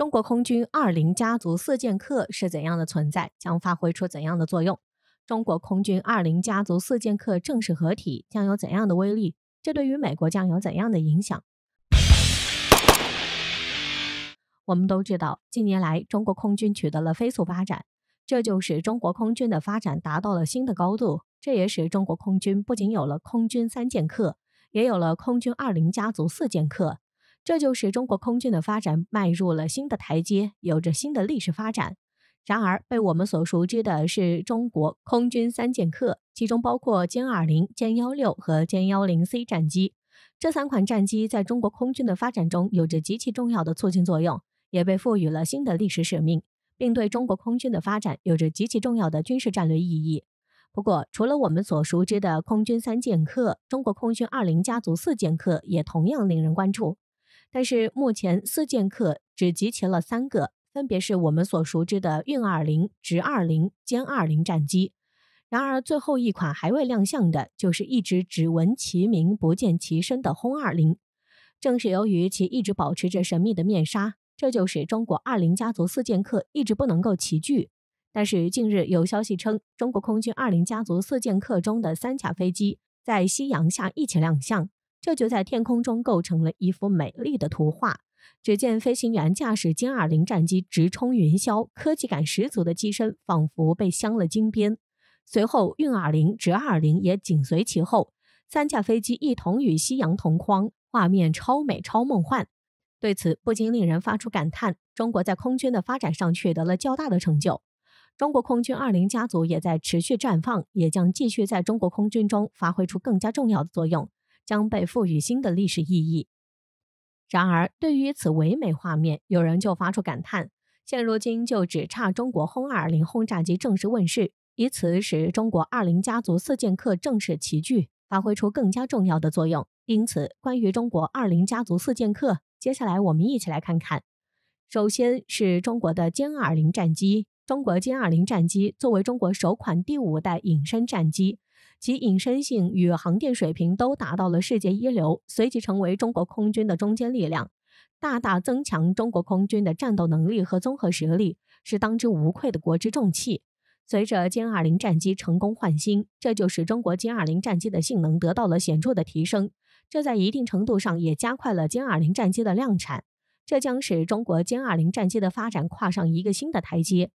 中国空军二零家族四剑客是怎样的存在？将发挥出怎样的作用？中国空军二零家族四剑客正式合体，将有怎样的威力？这对于美国将有怎样的影响？我们都知道，近年来中国空军取得了飞速发展，这就使中国空军的发展达到了新的高度。这也使中国空军不仅有了空军三剑客，也有了空军二零家族四剑客。这就是中国空军的发展迈入了新的台阶，有着新的历史发展。然而，被我们所熟知的是中国空军三剑客，其中包括歼二零、歼幺六和歼幺零 C 战机。这三款战机在中国空军的发展中有着极其重要的促进作用，也被赋予了新的历史使命，并对中国空军的发展有着极其重要的军事战略意义。不过，除了我们所熟知的空军三剑客，中国空军二零家族四剑客也同样令人关注。但是目前四剑客只集齐了三个，分别是我们所熟知的运二零、直二零、歼二零战机。然而最后一款还未亮相的，就是一直只闻其名不见其身的轰二零。正是由于其一直保持着神秘的面纱，这就使中国二零家族四剑客一直不能够齐聚。但是近日有消息称，中国空军二零家族四剑客中的三架飞机在夕阳下一起亮相。这就在天空中构成了一幅美丽的图画。只见飞行员驾驶歼二零战机直冲云霄，科技感十足的机身仿佛被镶了金边。随后，运二零、直二零也紧随其后，三架飞机一同与夕阳同框，画面超美超梦幻。对此，不禁令人发出感叹：中国在空军的发展上取得了较大的成就，中国空军二零家族也在持续绽放，也将继续在中国空军中发挥出更加重要的作用。将被赋予新的历史意义。然而，对于此唯美画面，有人就发出感叹：现如今就只差中国轰二零轰炸机正式问世，以此使中国二零家族四剑客正式齐聚，发挥出更加重要的作用。因此，关于中国二零家族四剑客，接下来我们一起来看看。首先是中国的歼二零战机。中国歼二零战机作为中国首款第五代隐身战机。其隐身性与航电水平都达到了世界一流，随即成为中国空军的中坚力量，大大增强中国空军的战斗能力和综合实力，是当之无愧的国之重器。随着歼二零战机成功换新，这就使中国歼二零战机的性能得到了显著的提升，这在一定程度上也加快了歼二零战机的量产，这将使中国歼二零战机的发展跨上一个新的台阶。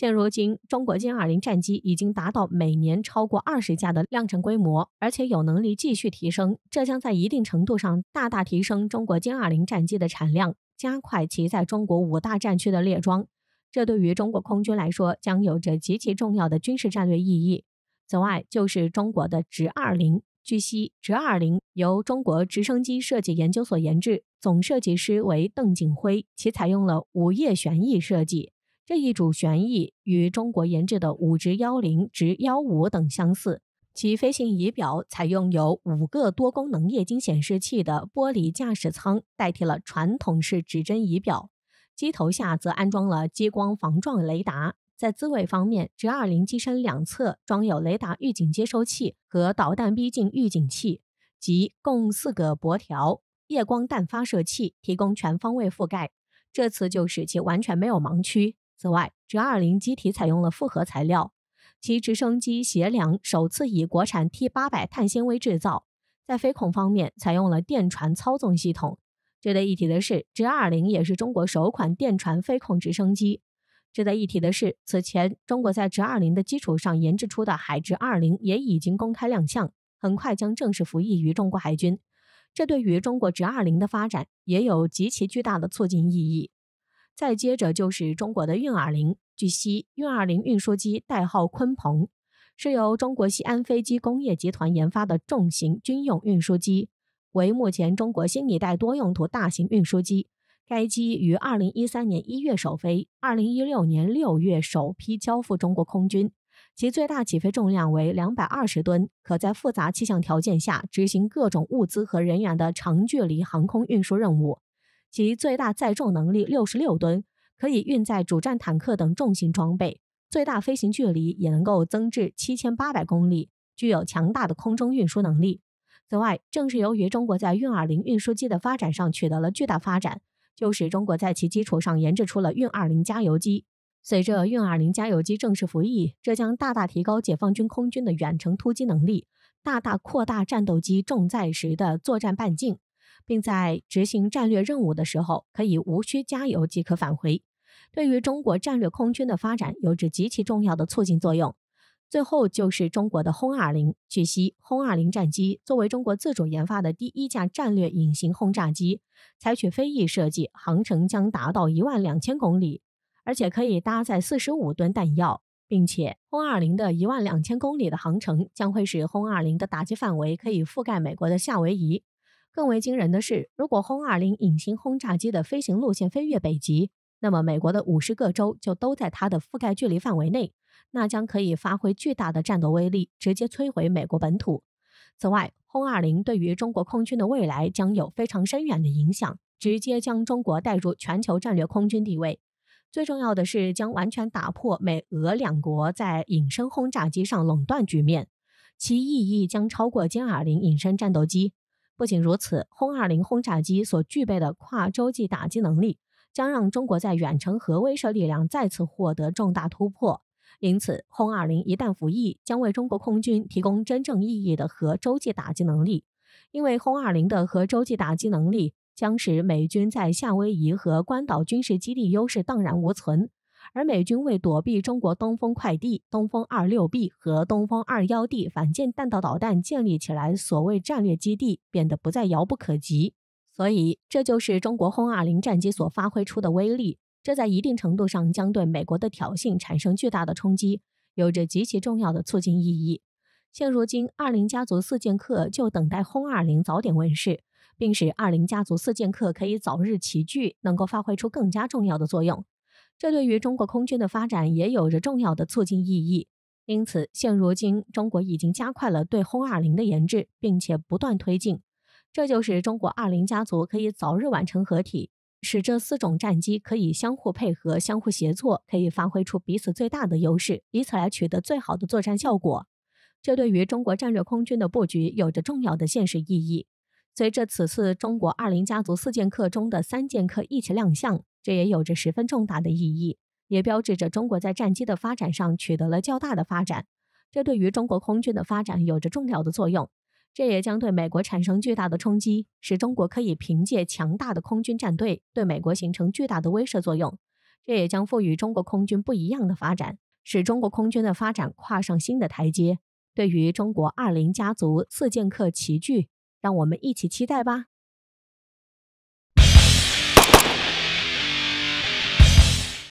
现如今，中国歼二零战机已经达到每年超过二十架的量产规模，而且有能力继续提升，这将在一定程度上大大提升中国歼二零战机的产量，加快其在中国五大战区的列装。这对于中国空军来说，将有着极其重要的军事战略意义。此外，就是中国的直二零。据悉，直二零由中国直升机设计研究所研制，总设计师为邓景辉，其采用了五叶旋翼设计。这一主旋翼与中国研制的武直幺零、直幺五等相似，其飞行仪表采用有五个多功能液晶显示器的玻璃驾驶舱，代替了传统式指针仪表。机头下则安装了激光防撞雷达。在姿位方面，直二零机身两侧装有雷达预警接收器和导弹逼近预警器，及共四个箔条夜光弹发射器，提供全方位覆盖。这次就使其完全没有盲区。此外，直二零机体采用了复合材料，其直升机斜梁首次以国产 T 八百碳纤维制造。在飞控方面，采用了电传操纵系统。值得一提的是，直二零也是中国首款电传飞控直升机。值得一提的是，此前中国在直二零的基础上研制出的海直二零也已经公开亮相，很快将正式服役于中国海军。这对于中国直二零的发展也有极其巨大的促进意义。再接着就是中国的运二零。据悉，运二零运输机代号鲲鹏，是由中国西安飞机工业集团研发的重型军用运输机，为目前中国新一代多用途大型运输机。该机于2013年1月首飞，2016年6月首批交付中国空军。其最大起飞重量为220吨，可在复杂气象条件下执行各种物资和人员的长距离航空运输任务。其最大载重能力六十六吨，可以运载主战坦克等重型装备，最大飞行距离也能够增至七千八百公里，具有强大的空中运输能力。此外，正是由于中国在运二零运输机的发展上取得了巨大发展，就使中国在其基础上研制出了运二零加油机。随着运二零加油机正式服役，这将大大提高解放军空军的远程突击能力，大大扩大战斗机重载时的作战半径。并在执行战略任务的时候，可以无需加油即可返回，对于中国战略空军的发展有着极其重要的促进作用。最后就是中国的轰二零。据悉，轰二零战机作为中国自主研发的第一架战略隐形轰炸机，采取飞翼设计，航程将达到一万两千公里，而且可以搭载四十五吨弹药，并且轰二零的一万两千公里的航程将会使轰二零的打击范围可以覆盖美国的夏威夷。更为惊人的是，如果轰二零隐形轰炸机的飞行路线飞越北极，那么美国的五十个州就都在它的覆盖距离范围内，那将可以发挥巨大的战斗威力，直接摧毁美国本土。此外，轰二零对于中国空军的未来将有非常深远的影响，直接将中国带入全球战略空军地位。最重要的是，将完全打破美俄两国在隐身轰炸机上垄断局面，其意义将超过歼二零隐身战斗机。不仅如此，轰二零轰炸机所具备的跨洲际打击能力，将让中国在远程核威慑力量再次获得重大突破。因此，轰二零一旦服役，将为中国空军提供真正意义的核洲际打击能力。因为轰二零的核洲际打击能力，将使美军在夏威夷和关岛军事基地优势荡然无存。而美军为躲避中国东风快递、东风二六 B 和东风二幺 D 反舰弹道导弹建立起来所谓战略基地，变得不再遥不可及。所以，这就是中国轰二零战机所发挥出的威力。这在一定程度上将对美国的挑衅产生巨大的冲击，有着极其重要的促进意义。现如今，二零家族四剑客就等待轰二零早点问世，并使二零家族四剑客可以早日齐聚，能够发挥出更加重要的作用。这对于中国空军的发展也有着重要的促进意义。因此，现如今中国已经加快了对轰二零的研制，并且不断推进。这就是中国二零家族可以早日完成合体，使这四种战机可以相互配合、相互协作，可以发挥出彼此最大的优势，以此来取得最好的作战效果。这对于中国战略空军的布局有着重要的现实意义。随着此次中国二零家族四剑客中的三剑客一起亮相。这也有着十分重大的意义，也标志着中国在战机的发展上取得了较大的发展，这对于中国空军的发展有着重要的作用。这也将对美国产生巨大的冲击，使中国可以凭借强大的空军战队对美国形成巨大的威慑作用。这也将赋予中国空军不一样的发展，使中国空军的发展跨上新的台阶。对于中国二零家族四剑客齐聚，让我们一起期待吧。